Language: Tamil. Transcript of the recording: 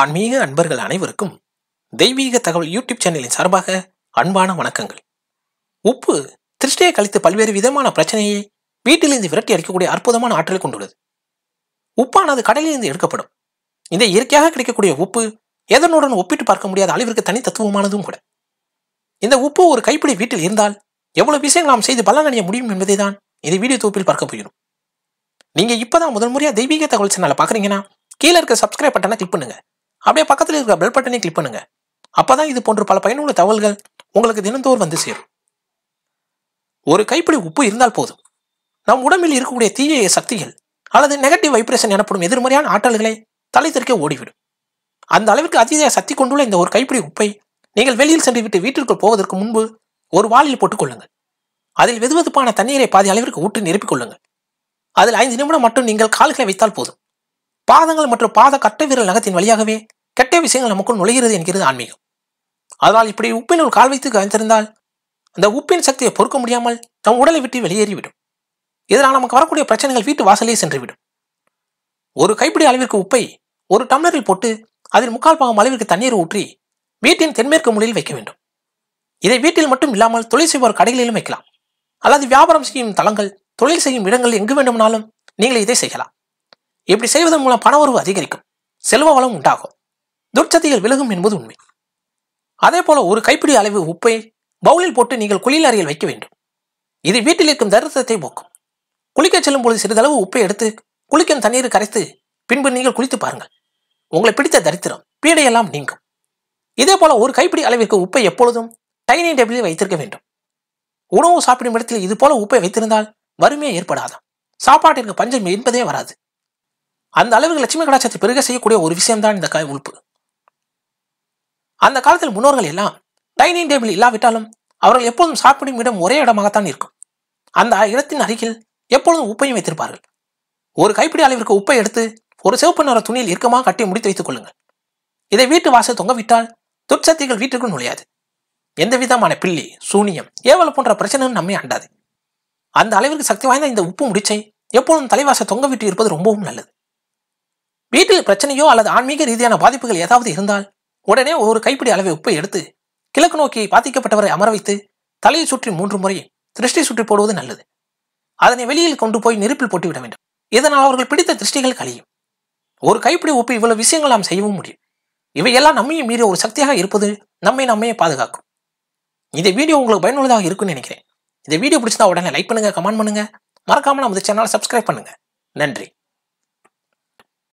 ஆன்மீக அன்பர்கள் அனைவருக்கும் தெய்வீக தகவல் யூடியூப் சேனலின் சார்பாக அன்பான வணக்கங்கள் உப்பு திருஷ்டியை கழித்து பல்வேறு விதமான பிரச்சனையை வீட்டிலிருந்து விரட்டி அடிக்கக்கூடிய அற்புதமான ஆற்றலை கொண்டுள்ளது உப்பானது கடலிலிருந்து எடுக்கப்படும் இந்த இயற்கையாக கிடைக்கக்கூடிய உப்பு எதனுடன் ஒப்பிட்டு பார்க்க முடியாத அளவிற்கு தனித்தத்துவமானதும் கூட இந்த உப்பு ஒரு கைப்பிடி வீட்டில் இருந்தால் எவ்வளவு விஷயங்கள் நாம் செய்து பலனடைய முடியும் என்பதை தான் இந்த வீடியோ தொகுப்பில் பார்க்க போயிடும் நீங்கள் இப்பதான் முதல் முறையாக தெய்வீக தகவல் சேனலை பார்க்குறீங்கன்னா கீழே இருக்க சப்ஸ்கிரைப் பட்டனை கிளிக் பண்ணுங்க அப்படியே பக்கத்தில் இருக்கிற பெல் பட்டனை கிளிக் பண்ணுங்க அப்பதான் இது போன்ற பல பயனுள்ள தகவல்கள் உங்களுக்கு தினந்தோறும் வந்து சேரும் ஒரு கைப்பிடி உப்பு இருந்தால் போதும் நம் உடம்பில் இருக்கக்கூடிய தீய சக்திகள் அல்லது நெகட்டிவ் வைப்ரேஷன் எனப்படும் எதிர்மறையான ஆற்றல்களை தலை தெற்கே ஓடிவிடும் அந்த அளவிற்கு அதிக சக்தி கொண்டுள்ள இந்த ஒரு கைப்பிடி உப்பை நீங்கள் வெளியில் சென்று விட்டு வீட்டிற்குள் போவதற்கு முன்பு ஒரு வாளில் போட்டுக்கொள்ளுங்கள் அதில் வெதுவெதுப்பான தண்ணீரை பாதி அளவிற்கு ஊற்றி நிரப்பிக் கொள்ளுங்கள் அதில் ஐந்து நிமிடம் மட்டும் நீங்கள் கால்களை வைத்தால் போதும் பாதங்கள் மற்றும் பாத கட்டை விரல் நகத்தின் வழியாகவே கெட்ட விஷயங்கள் நமக்குள் நுழைகிறது என்கிறது ஆன்மீகம் அதனால் இப்படி உப்பின் ஒரு கால் வைத்து கவிழ்ந்திருந்தால் அந்த உப்பின் சக்தியை பொறுக்க முடியாமல் நம் உடலை விட்டு வெளியேறிவிடும் இதனால் நமக்கு வரக்கூடிய பிரச்சனைகள் வீட்டு வாசலே சென்றுவிடும் ஒரு கைப்பிடி அளவிற்கு உப்பை ஒரு டம்ளரில் போட்டு அதில் முக்கால் பாகம் அளவிற்கு தண்ணீர் ஊற்றி வீட்டின் தென்மேற்கு மூலையில் வைக்க வேண்டும் இதை வீட்டில் மட்டும் இல்லாமல் தொழில் செய்வோர் கடைகளிலும் வைக்கலாம் அல்லது வியாபாரம் செய்யும் தளங்கள் தொழில் செய்யும் இடங்கள் எங்கு வேண்டுமானாலும் நீங்கள் இதை செய்யலாம் இப்படி செய்வதன் மூலம் பண உறவு அதிகரிக்கும் செல்வ வளம் உண்டாகும் துர்ச்சதிகள் விலகும் என்பது உண்மை அதே போல ஒரு கைப்பிடி அளவு உப்பை பவுலில் போட்டு நீங்கள் குளியல் அறையில் வைக்க வேண்டும் இது வீட்டில் இருக்கும் தரித்திரத்தை போக்கும் குளிக்கச் செல்லும் பொழுது சிறிதளவு உப்பை எடுத்து குளிக்கும் தண்ணீர் கரைத்து பின்பு நீங்கள் குளித்து பாருங்கள் உங்களை பிடித்த தரித்திரம் பீடையெல்லாம் நீங்கும் இதே போல ஒரு கைப்பிடி அளவிற்கு உப்பை எப்பொழுதும் டைனிங் டேபிளில் வைத்திருக்க வேண்டும் உணவு சாப்பிடும் இடத்தில் இது போல உப்பை வைத்திருந்தால் வறுமையே ஏற்படாதான் சாப்பாட்டிற்கு பஞ்சம் என்பதே வராது அந்த அளவுக்கு லட்சுமி கடாட்சத்தை பெருக செய்யக்கூடிய ஒரு விஷயம்தான் இந்த காய் உழுப்பு அந்த காலத்தில் முன்னோர்கள் எல்லாம் டைனிங் டேபிள் இல்லாவிட்டாலும் அவர்கள் எப்பொழுதும் சாப்பிடும் இடம் ஒரே இடமாகத்தான் இருக்கும் அந்த இடத்தின் அருகில் எப்பொழுதும் உப்பையும் வைத்திருப்பார்கள் ஒரு கைப்பிடி அளவிற்கு உப்பை எடுத்து ஒரு சிவப்பு நிற துணியில் இறுக்கமாக கட்டி முடித்து வைத்துக் கொள்ளுங்கள் இதை வீட்டு வாசல் தொங்கவிட்டால் துட்சத்திகள் வீட்டுக்கு நுழையாது எந்த விதமான பில்லி சூனியம் ஏவல் போன்ற பிரச்சனையும் நம்மை அண்டாது அந்த அளவிற்கு சக்தி வாய்ந்த இந்த உப்பு முடிச்சை எப்பொழுதும் தலைவாசல் தொங்க விட்டு இருப்பது ரொம்பவும் நல்லது வீட்டில் பிரச்சனையோ அல்லது ஆன்மீக ரீதியான பாதிப்புகள் ஏதாவது இருந்தால் உடனே ஒரு கைப்பிடி அளவை உப்பை எடுத்து கிழக்கு நோக்கி பாதிக்கப்பட்டவரை அமர வைத்து தலையை சுற்றி மூன்று முறை திருஷ்டி சுற்றி போடுவது நல்லது அதனை வெளியில் கொண்டு போய் நெருப்பில் போட்டுவிட வேண்டும் இதனால் அவர்கள் பிடித்த திருஷ்டிகள் கழியும் ஒரு கைப்பிடி உப்பு இவ்வளவு விஷயங்கள் நாம் செய்யவும் முடியும் இவையெல்லாம் நம்மையும் மீறிய ஒரு சக்தியாக இருப்பது நம்மை நம்மையே பாதுகாக்கும் இந்த வீடியோ உங்களுக்கு பயனுள்ளதாக இருக்கும்னு நினைக்கிறேன் இந்த வீடியோ பிடிச்சதா உடனே லைக் பண்ணுங்க கமெண்ட் பண்ணுங்க மறக்காம நம்ம சேனலை சப்ஸ்கிரைப் பண்ணுங்க நன்றி